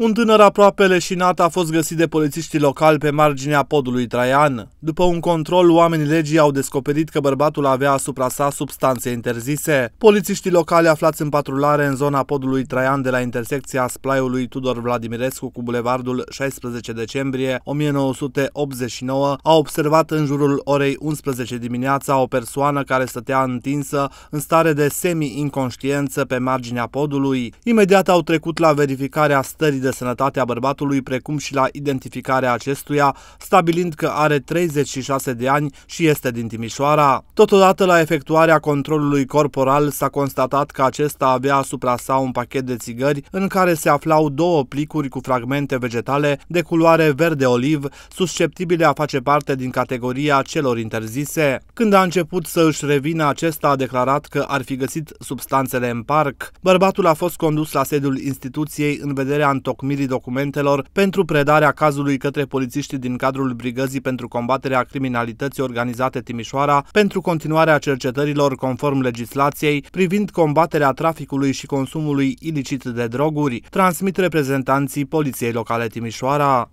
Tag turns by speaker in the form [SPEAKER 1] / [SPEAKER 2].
[SPEAKER 1] Un tânăr aproape leșinat a fost găsit de polițiștii locali pe marginea podului Traian. După un control, oamenii legii au descoperit că bărbatul avea asupra sa substanțe interzise. Polițiștii locali aflați în patrulare în zona podului Traian de la intersecția splaiului Tudor Vladimirescu cu bulevardul 16 decembrie 1989 au observat în jurul orei 11 dimineața o persoană care stătea întinsă în stare de semi-inconștiență pe marginea podului. Imediat au trecut la verificarea stării de de sănătate a bărbatului, precum și la identificarea acestuia, stabilind că are 36 de ani și este din Timișoara. Totodată, la efectuarea controlului corporal s-a constatat că acesta avea asupra sa un pachet de țigări în care se aflau două plicuri cu fragmente vegetale de culoare verde-oliv, susceptibile a face parte din categoria celor interzise. Când a început să își revină, acesta a declarat că ar fi găsit substanțele în parc. Bărbatul a fost condus la sediul instituției în vederea întocmirii întocmirii documentelor pentru predarea cazului către polițiștii din cadrul Brigăzii pentru combaterea criminalității organizate Timișoara pentru continuarea cercetărilor conform legislației privind combaterea traficului și consumului ilicit de droguri, transmit reprezentanții Poliției Locale Timișoara.